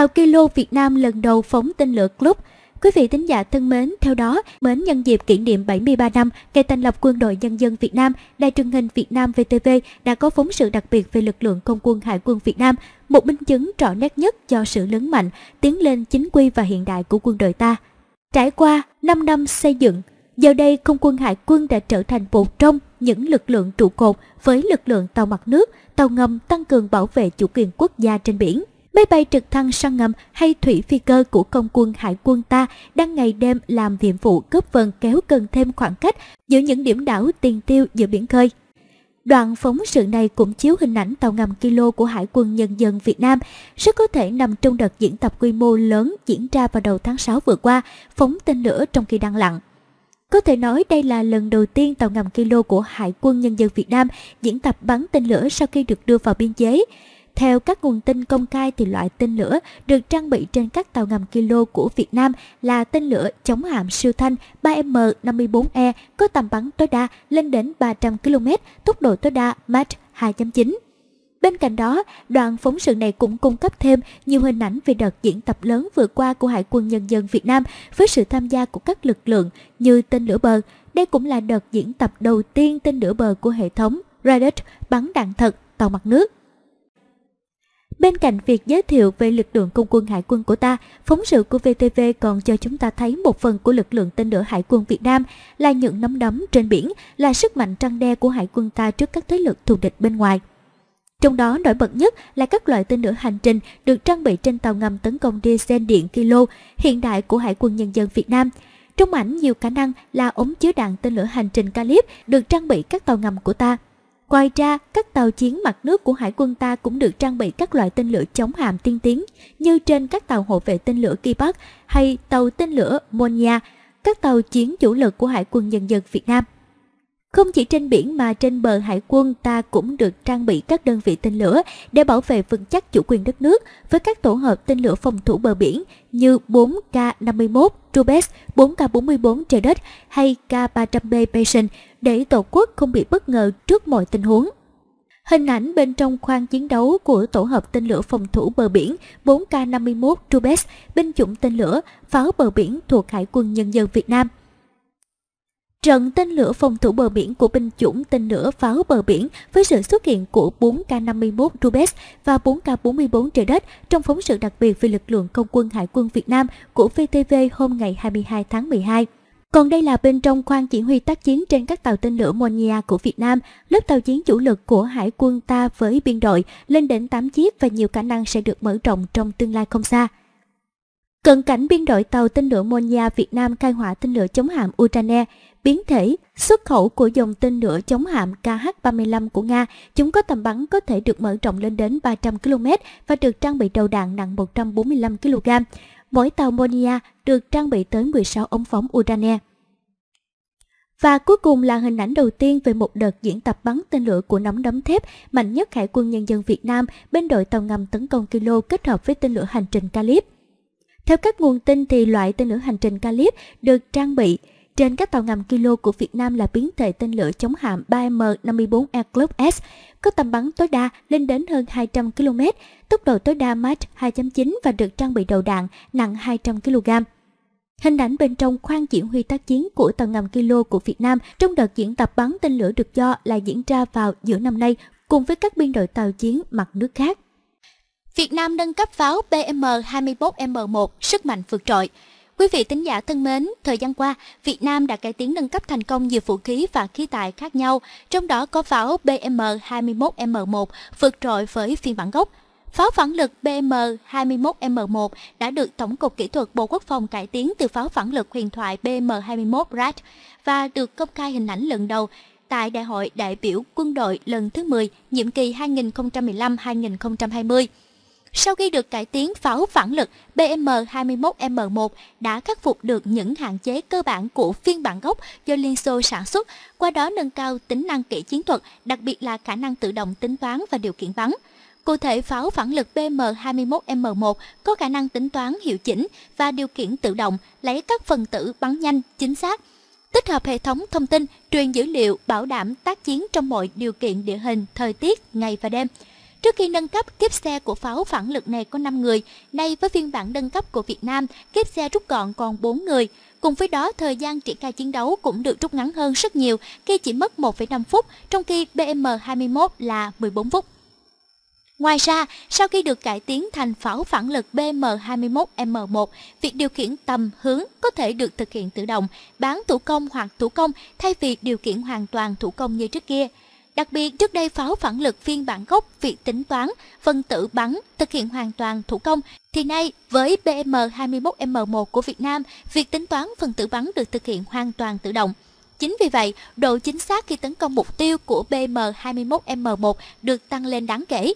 tàu Kilo Việt Nam lần đầu phóng tên lửa Club. Quý vị thính giả thân mến, theo đó, mến nhân dịp kỷ niệm 73 năm ngày thành lập Quân đội Nhân dân Việt Nam, Đài truyền hình Việt Nam VTV đã có phóng sự đặc biệt về lực lượng không quân Hải quân Việt Nam, một minh chứng rõ nét nhất cho sự lớn mạnh, tiến lên chính quy và hiện đại của quân đội ta. Trải qua 5 năm xây dựng, giờ đây không quân Hải quân đã trở thành một trong những lực lượng trụ cột với lực lượng tàu mặt nước, tàu ngầm tăng cường bảo vệ chủ quyền quốc gia trên biển máy bay trực thăng săn ngầm hay thủy phi cơ của công quân hải quân ta đang ngày đêm làm nhiệm vụ góp phần kéo gần thêm khoảng cách giữa những điểm đảo tiền tiêu giữa biển khơi. Đoạn phóng sự này cũng chiếu hình ảnh tàu ngầm Kilo của Hải quân Nhân dân Việt Nam, rất có thể nằm trong đợt diễn tập quy mô lớn diễn ra vào đầu tháng 6 vừa qua, phóng tên lửa trong khi đang lặng. Có thể nói đây là lần đầu tiên tàu ngầm Kilo của Hải quân Nhân dân Việt Nam diễn tập bắn tên lửa sau khi được đưa vào biên giới. Theo các nguồn tin công khai thì loại tên lửa được trang bị trên các tàu ngầm kilo của Việt Nam là tên lửa chống hạm siêu thanh 3M54E có tầm bắn tối đa lên đến 300 km, tốc độ tối đa Mach 2.9. Bên cạnh đó, đoạn phóng sự này cũng cung cấp thêm nhiều hình ảnh về đợt diễn tập lớn vừa qua của Hải quân Nhân dân Việt Nam với sự tham gia của các lực lượng như tên lửa bờ. Đây cũng là đợt diễn tập đầu tiên tên lửa bờ của hệ thống Radar bắn đạn thật tàu mặt nước. Bên cạnh việc giới thiệu về lực lượng công quân hải quân của ta, phóng sự của VTV còn cho chúng ta thấy một phần của lực lượng tên lửa hải quân Việt Nam là những nắm đấm trên biển, là sức mạnh trăng đe của hải quân ta trước các thế lực thù địch bên ngoài. Trong đó nổi bật nhất là các loại tên lửa hành trình được trang bị trên tàu ngầm tấn công diesel điện kilo hiện đại của Hải quân Nhân dân Việt Nam. Trong ảnh nhiều khả năng là ống chứa đạn tên lửa hành trình Calip được trang bị các tàu ngầm của ta – Ngoài ra, các tàu chiến mặt nước của hải quân ta cũng được trang bị các loại tên lửa chống hạm tiên tiến như trên các tàu hộ vệ tên lửa Kibak hay tàu tên lửa Monia, các tàu chiến chủ lực của Hải quân Nhân dân Việt Nam. Không chỉ trên biển mà trên bờ hải quân ta cũng được trang bị các đơn vị tên lửa để bảo vệ vững chắc chủ quyền đất nước với các tổ hợp tên lửa phòng thủ bờ biển như 4K-51 Trubes, 4K-44 Trời đất hay K-300B Patient, để Tổ quốc không bị bất ngờ trước mọi tình huống. Hình ảnh bên trong khoang chiến đấu của tổ hợp tên lửa phòng thủ bờ biển 4K51 Trubes, binh chủng tên lửa, pháo bờ biển thuộc Hải quân Nhân dân Việt Nam. Trận tên lửa phòng thủ bờ biển của binh chủng tên lửa pháo bờ biển với sự xuất hiện của 4K51 Rubes và 4K44 trời đất trong phóng sự đặc biệt về lực lượng không quân Hải quân Việt Nam của VTV hôm ngày 22 tháng 12. Còn đây là bên trong khoang chỉ huy tác chiến trên các tàu tên lửa Monia của Việt Nam, lớp tàu chiến chủ lực của hải quân ta với biên đội lên đến 8 chiếc và nhiều khả năng sẽ được mở rộng trong tương lai không xa. Cận cảnh biên đội tàu tên lửa Monia Việt Nam khai hỏa tên lửa chống hạm Urane, biến thể, xuất khẩu của dòng tên lửa chống hạm KH-35 của Nga, chúng có tầm bắn có thể được mở rộng lên đến 300 km và được trang bị đầu đạn nặng 145 kg mỗi tàu Monia được trang bị tới 16 ống phóng Urane. Và cuối cùng là hình ảnh đầu tiên về một đợt diễn tập bắn tên lửa của nóng đấm thép mạnh nhất Hải quân Nhân dân Việt Nam bên đội tàu ngầm tấn công Kilo kết hợp với tên lửa hành trình Calip. Theo các nguồn tin thì loại tên lửa hành trình Calip được trang bị trên các tàu ngầm kilo của Việt Nam là biến thể tên lửa chống hạm 3M54 Aircloak S, có tầm bắn tối đa lên đến hơn 200 km, tốc độ tối đa Mach 2.9 và được trang bị đầu đạn nặng 200 kg. Hình ảnh bên trong khoang chỉ huy tác chiến của tàu ngầm Kilo của Việt Nam trong đợt diễn tập bắn tên lửa được cho là diễn ra vào giữa năm nay cùng với các biên đội tàu chiến mặt nước khác. Việt Nam nâng cấp pháo BM-21M1 sức mạnh vượt trội. Quý vị tính giả thân mến, thời gian qua, Việt Nam đã cải tiến nâng cấp thành công nhiều vũ khí và khí tài khác nhau, trong đó có pháo BM-21M1 vượt trội với phiên bản gốc. Pháo phản lực BM-21M1 đã được Tổng cục Kỹ thuật Bộ Quốc phòng cải tiến từ pháo phản lực huyền thoại BM-21 Rat và được công khai hình ảnh lần đầu tại Đại hội đại biểu quân đội lần thứ 10, nhiệm kỳ 2015-2020. Sau khi được cải tiến pháo phản lực, BM-21M1 đã khắc phục được những hạn chế cơ bản của phiên bản gốc do Liên Xô sản xuất, qua đó nâng cao tính năng kỹ chiến thuật, đặc biệt là khả năng tự động tính toán và điều kiện bắn. Cụ thể, pháo phản lực BM-21M1 có khả năng tính toán hiệu chỉnh và điều khiển tự động, lấy các phần tử bắn nhanh, chính xác, tích hợp hệ thống thông tin, truyền dữ liệu, bảo đảm tác chiến trong mọi điều kiện địa hình, thời tiết, ngày và đêm. Trước khi nâng cấp, kiếp xe của pháo phản lực này có 5 người, nay với phiên bản nâng cấp của Việt Nam, kiếp xe rút gọn còn 4 người. Cùng với đó, thời gian triển khai chiến đấu cũng được rút ngắn hơn rất nhiều khi chỉ mất 1,5 phút, trong khi BM-21 là 14 phút. Ngoài ra, sau khi được cải tiến thành pháo phản lực BM21M1, việc điều khiển tầm hướng có thể được thực hiện tự động, bán thủ công hoặc thủ công thay vì điều khiển hoàn toàn thủ công như trước kia. Đặc biệt, trước đây pháo phản lực phiên bản gốc việc tính toán, phân tử bắn thực hiện hoàn toàn thủ công, thì nay với BM21M1 của Việt Nam, việc tính toán phân tử bắn được thực hiện hoàn toàn tự động. Chính vì vậy, độ chính xác khi tấn công mục tiêu của BM21M1 được tăng lên đáng kể.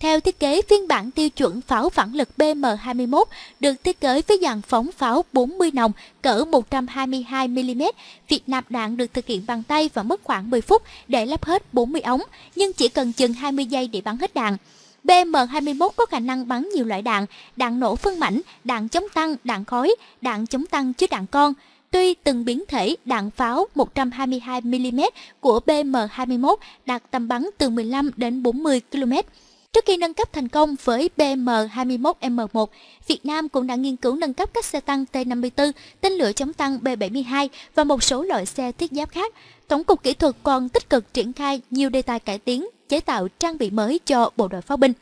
Theo thiết kế, phiên bản tiêu chuẩn pháo phản lực BM21 được thiết kế với dàn phóng pháo 40 nòng cỡ 122mm. Việc nạp đạn được thực hiện bằng tay và mất khoảng 10 phút để lắp hết 40 ống, nhưng chỉ cần chừng 20 giây để bắn hết đạn. BM21 có khả năng bắn nhiều loại đạn, đạn nổ phân mảnh, đạn chống tăng, đạn khói, đạn chống tăng chứ đạn con. Tuy từng biến thể đạn pháo 122mm của BM21 đạt tầm bắn từ 15 đến 40 km. Trước khi nâng cấp thành công với BM21M1, Việt Nam cũng đã nghiên cứu nâng cấp các xe tăng T-54, tên lửa chống tăng B-72 và một số loại xe thiết giáp khác. Tổng cục Kỹ thuật còn tích cực triển khai nhiều đề tài cải tiến, chế tạo trang bị mới cho bộ đội pháo binh.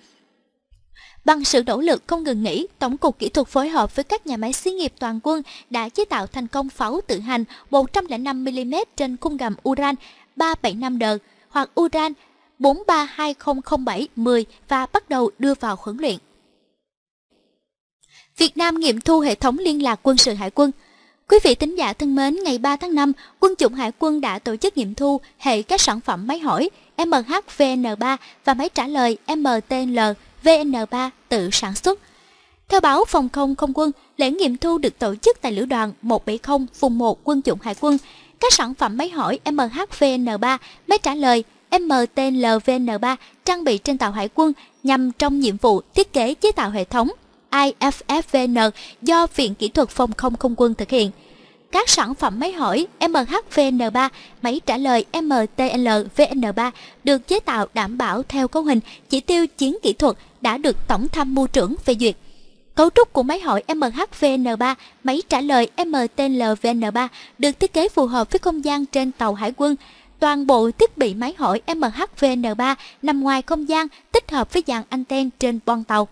Bằng sự nỗ lực không ngừng nghỉ, Tổng cục Kỹ thuật phối hợp với các nhà máy xí nghiệp toàn quân đã chế tạo thành công pháo tự hành 105mm trên khung gầm Uran 375D hoặc Uran 43200710 và bắt đầu đưa vào huấn luyện. Việt Nam nghiệm thu hệ thống liên lạc quân sự hải quân. Quý vị tính giả thân mến, ngày 3 tháng 5, quân chủng hải quân đã tổ chức nghiệm thu hệ các sản phẩm máy hỏi MHVN3 và máy trả lời MTL VN3 tự sản xuất. Theo báo Phòng không Không quân, lễ nghiệm thu được tổ chức tại Lữ đoàn 170 vùng 1 quân chủng hải quân. Các sản phẩm máy hỏi MHVN3, máy trả lời MTLVN3 trang bị trên tàu hải quân nhằm trong nhiệm vụ thiết kế chế tạo hệ thống IFFVN do Viện Kỹ thuật Phòng không Không quân thực hiện. Các sản phẩm máy hỏi MHVN3, máy trả lời MTLVN3 được chế tạo đảm bảo theo cấu hình chỉ tiêu chiến kỹ thuật đã được Tổng tham mưu trưởng phê duyệt. Cấu trúc của máy hỏi MHVN3, máy trả lời MTLVN3 được thiết kế phù hợp với không gian trên tàu hải quân, toàn bộ thiết bị máy hỏi MHVN3 nằm ngoài không gian tích hợp với dàn anten trên boong tàu.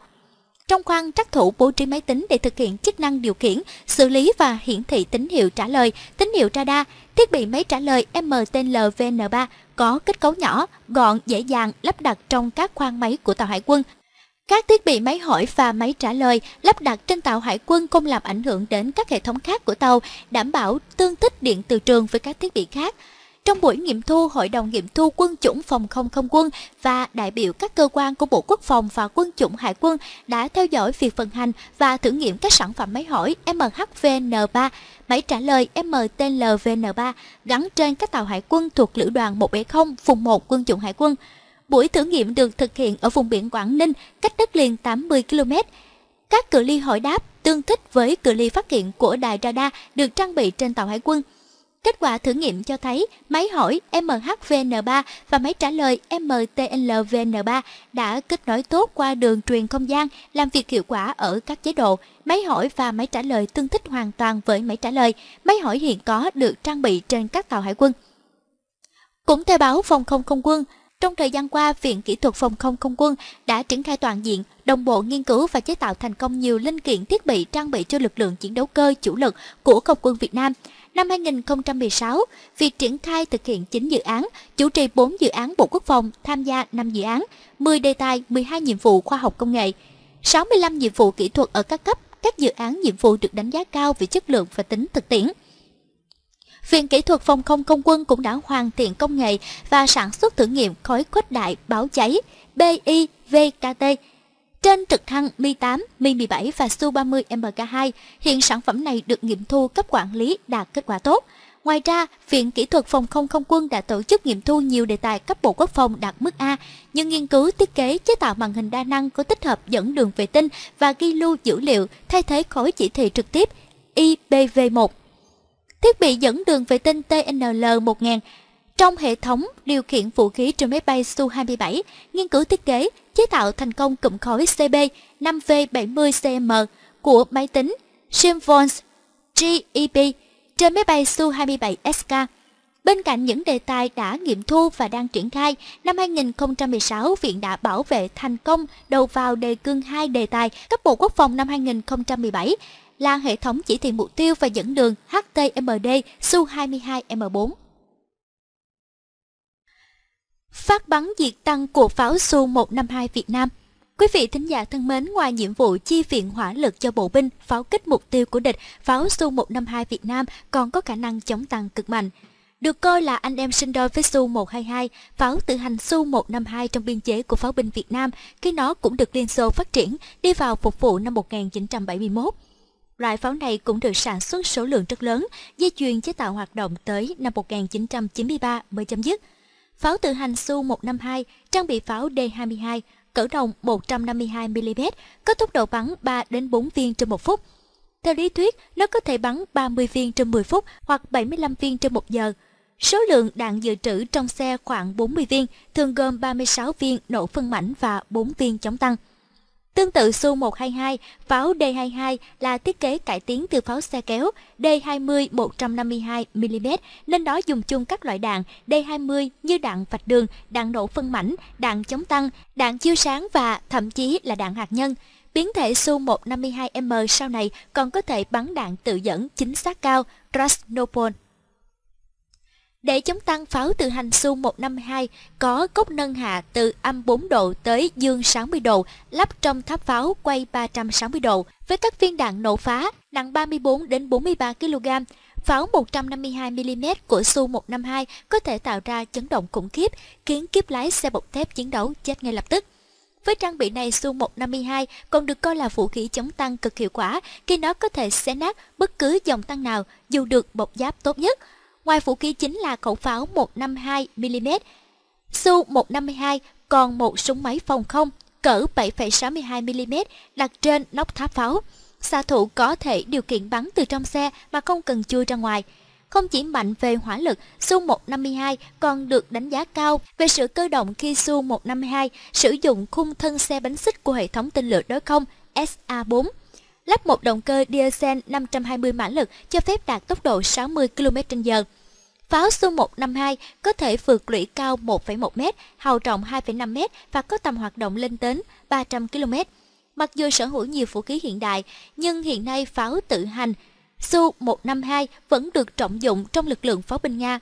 Trong khoang trắc thủ bố trí máy tính để thực hiện chức năng điều khiển, xử lý và hiển thị tín hiệu trả lời, tín hiệu radar, thiết bị máy trả lời MTLVN3 có kết cấu nhỏ, gọn, dễ dàng lắp đặt trong các khoang máy của tàu hải quân. Các thiết bị máy hỏi và máy trả lời lắp đặt trên tàu hải quân không làm ảnh hưởng đến các hệ thống khác của tàu, đảm bảo tương thích điện từ trường với các thiết bị khác. Trong buổi nghiệm thu, Hội đồng nghiệm thu quân chủng phòng không không quân và đại biểu các cơ quan của Bộ Quốc phòng và quân chủng hải quân đã theo dõi việc vận hành và thử nghiệm các sản phẩm máy hỏi MHVN3, máy trả lời MTLVN3 gắn trên các tàu hải quân thuộc Lữ đoàn 170 vùng 1 quân chủng hải quân. Buổi thử nghiệm được thực hiện ở vùng biển Quảng Ninh, cách đất liền 80 km. Các cự ly hỏi đáp tương thích với cự ly phát hiện của đài radar được trang bị trên tàu hải quân – Kết quả thử nghiệm cho thấy máy hỏi MHVN3 và máy trả lời MTLVN3 đã kết nối tốt qua đường truyền không gian, làm việc hiệu quả ở các chế độ. Máy hỏi và máy trả lời tương thích hoàn toàn với máy trả lời. Máy hỏi hiện có được trang bị trên các tàu hải quân. Cũng theo báo Phòng không Không quân, trong thời gian qua, Viện Kỹ thuật Phòng không Không quân đã triển khai toàn diện, đồng bộ nghiên cứu và chế tạo thành công nhiều linh kiện thiết bị trang bị cho lực lượng chiến đấu cơ chủ lực của không quân Việt Nam năm 2016, việc triển khai thực hiện 9 dự án, chủ trì 4 dự án Bộ Quốc phòng, tham gia 5 dự án, 10 đề tài, 12 nhiệm vụ khoa học công nghệ, 65 nhiệm vụ kỹ thuật ở các cấp, các dự án nhiệm vụ được đánh giá cao về chất lượng và tính thực tiễn. Viện Kỹ thuật Phòng không Không quân cũng đã hoàn thiện công nghệ và sản xuất thử nghiệm khói khuếch đại báo cháy BIVKT trên trực thăng Mi 8, Mi 17 và Su 30 MK2, hiện sản phẩm này được nghiệm thu cấp quản lý đạt kết quả tốt. Ngoài ra, Viện Kỹ thuật Phòng không Không quân đã tổ chức nghiệm thu nhiều đề tài cấp Bộ Quốc phòng đạt mức A như nghiên cứu thiết kế chế tạo màn hình đa năng có tích hợp dẫn đường vệ tinh và ghi lưu dữ liệu thay thế khối chỉ thị trực tiếp IPv1. Thiết bị dẫn đường vệ tinh TNL-1000 trong hệ thống điều khiển vũ khí trên máy bay Su-27, nghiên cứu thiết kế, chế tạo thành công cụm khối CB5V70CM của máy tính Simvons GEP trên máy bay Su-27SK. Bên cạnh những đề tài đã nghiệm thu và đang triển khai, năm 2016 Viện đã bảo vệ thành công đầu vào đề cương 2 đề tài cấp Bộ Quốc phòng năm 2017 là hệ thống chỉ thị mục tiêu và dẫn đường HTMD Su-22M4 phát bắn diệt tăng của pháo Su 152 Việt Nam. Quý vị thính giả thân mến, ngoài nhiệm vụ chi viện hỏa lực cho bộ binh pháo kích mục tiêu của địch, pháo Su 152 Việt Nam còn có khả năng chống tăng cực mạnh. Được coi là anh em sinh đôi với Su-122, pháo tự hành Su-152 trong biên chế của pháo binh Việt Nam khi nó cũng được Liên Xô phát triển, đi vào phục vụ năm 1971. Loại pháo này cũng được sản xuất số lượng rất lớn, dây chuyền chế tạo hoạt động tới năm 1993 mới chấm dứt. Pháo tự hành Su-152 trang bị pháo D-22 cỡ đồng 152mm, có tốc độ bắn 3 đến 4 viên trên một phút. Theo lý thuyết, nó có thể bắn 30 viên trên 10 phút hoặc 75 viên trên 1 giờ. Số lượng đạn dự trữ trong xe khoảng 40 viên, thường gồm 36 viên nổ phân mảnh và 4 viên chống tăng. Tương tự Su-122, pháo D-22 là thiết kế cải tiến từ pháo xe kéo D-20 152mm nên đó dùng chung các loại đạn D-20 như đạn vạch đường, đạn nổ phân mảnh, đạn chống tăng, đạn chiếu sáng và thậm chí là đạn hạt nhân. Biến thể Su-152M sau này còn có thể bắn đạn tự dẫn chính xác cao Krasnopol. Để chống tăng pháo từ hành xu 152 có cốc nâng hạ từ âm 4 độ tới dương 60 độ, lắp trong tháp pháo quay 360 độ, với các viên đạn nổ phá nặng 34 đến 43 kg. Pháo 152mm của Su-152 có thể tạo ra chấn động khủng khiếp, khiến kiếp lái xe bọc thép chiến đấu chết ngay lập tức. Với trang bị này, Su-152 còn được coi là vũ khí chống tăng cực hiệu quả khi nó có thể xé nát bất cứ dòng tăng nào dù được bọc giáp tốt nhất – ngoài vũ khí chính là khẩu pháo 152mm, Su-152 còn một súng máy phòng không cỡ 7,62mm đặt trên nóc tháp pháo. Xạ thủ có thể điều khiển bắn từ trong xe mà không cần chui ra ngoài. Không chỉ mạnh về hỏa lực, Su-152 còn được đánh giá cao về sự cơ động khi Su-152 sử dụng khung thân xe bánh xích của hệ thống tên lửa đối không SA-4 lắp một động cơ diesel 520 mã lực cho phép đạt tốc độ 60 km/h. Pháo Su-152 có thể vượt lũy cao 1,1m, hào trọng 2,5m và có tầm hoạt động lên đến 300 km. Mặc dù sở hữu nhiều vũ khí hiện đại, nhưng hiện nay pháo tự hành Su-152 vẫn được trọng dụng trong lực lượng pháo binh Nga.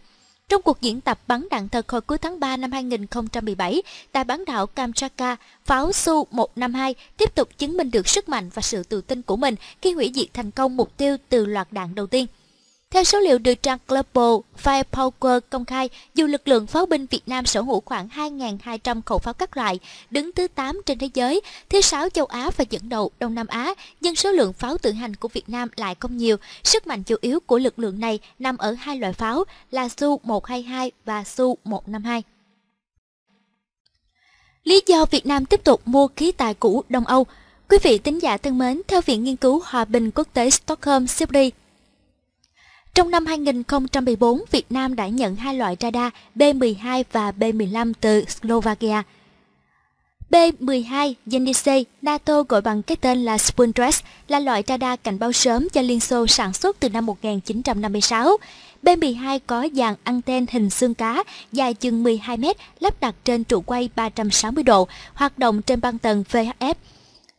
Trong cuộc diễn tập bắn đạn thật hồi cuối tháng 3 năm 2017 tại bán đảo Kamchatka, pháo Su-152 tiếp tục chứng minh được sức mạnh và sự tự tin của mình khi hủy diệt thành công mục tiêu từ loạt đạn đầu tiên. Theo số liệu được trang Global Firepower công khai, dù lực lượng pháo binh Việt Nam sở hữu khoảng 2.200 khẩu pháo các loại, đứng thứ 8 trên thế giới, thứ 6 châu Á và dẫn đầu Đông Nam Á, nhưng số lượng pháo tự hành của Việt Nam lại không nhiều. Sức mạnh chủ yếu của lực lượng này nằm ở hai loại pháo là Su-122 và Su-152. Lý do Việt Nam tiếp tục mua khí tài cũ Đông Âu Quý vị tính giả thân mến, theo Viện Nghiên cứu Hòa bình Quốc tế Stockholm, Syria, trong năm 2014, Việt Nam đã nhận hai loại radar B-12 và B-15 từ Slovakia. B-12 Yenisei, NATO gọi bằng cái tên là Spundres, là loại radar cảnh báo sớm do Liên Xô sản xuất từ năm 1956. B-12 có dàn anten hình xương cá, dài chừng 12 m lắp đặt trên trụ quay 360 độ, hoạt động trên băng tầng VHF.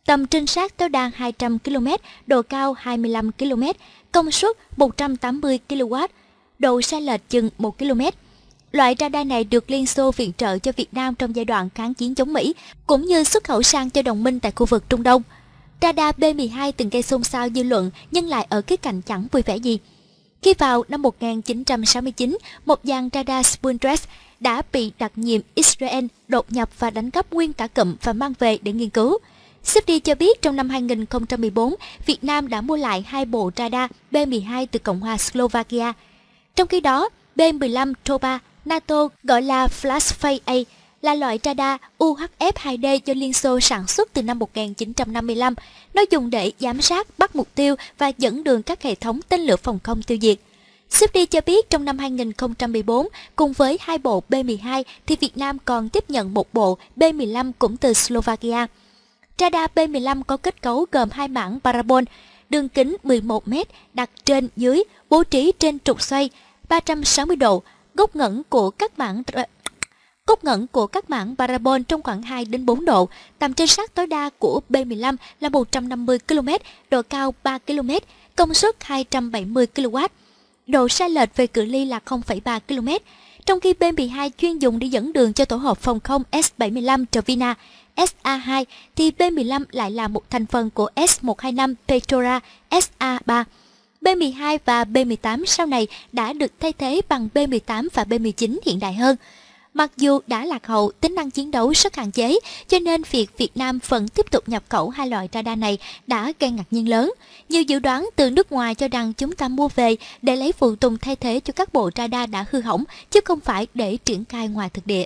Tầm trinh sát tối đa 200 km, độ cao 25 km, công suất 180 kW, độ sai lệch chừng 1 km. Loại radar này được Liên Xô viện trợ cho Việt Nam trong giai đoạn kháng chiến chống Mỹ, cũng như xuất khẩu sang cho đồng minh tại khu vực Trung Đông. Radar B-12 từng gây xôn xao dư luận nhưng lại ở cái cạnh chẳng vui vẻ gì. Khi vào năm 1969, một dàn radar Spundress đã bị đặc nhiệm Israel đột nhập và đánh cắp nguyên cả cụm và mang về để nghiên cứu. Sifdi cho biết trong năm 2014, Việt Nam đã mua lại hai bộ radar B-12 từ Cộng hòa Slovakia. Trong khi đó, B-15 Toba, NATO gọi là Flash A, là loại radar UHF-2D do Liên Xô sản xuất từ năm 1955. Nó dùng để giám sát, bắt mục tiêu và dẫn đường các hệ thống tên lửa phòng không tiêu diệt. Sifdi cho biết trong năm 2014, cùng với hai bộ B-12 thì Việt Nam còn tiếp nhận một bộ B-15 cũng từ Slovakia. Radar B-15 có kết cấu gồm hai mảng parabol, đường kính 11m đặt trên dưới, bố trí trên trục xoay 360 độ, góc ngẩng của các mảng Góc ngẩng của các mảng parabol trong khoảng 2 đến 4 độ, tầm trinh sát tối đa của B-15 là 150 km, độ cao 3 km, công suất 270 kW. Độ sai lệch về cự ly là 0,3 km, trong khi B-12 chuyên dùng để dẫn đường cho tổ hợp phòng không S-75 Trevina SA2 thì B15 lại là một thành phần của S125 Petrora SA3. B12 và B18 sau này đã được thay thế bằng B18 và B19 hiện đại hơn. Mặc dù đã lạc hậu, tính năng chiến đấu rất hạn chế, cho nên việc Việt Nam vẫn tiếp tục nhập khẩu hai loại radar này đã gây ngạc nhiên lớn. Nhiều dự đoán từ nước ngoài cho rằng chúng ta mua về để lấy phụ tùng thay thế cho các bộ radar đã hư hỏng, chứ không phải để triển khai ngoài thực địa.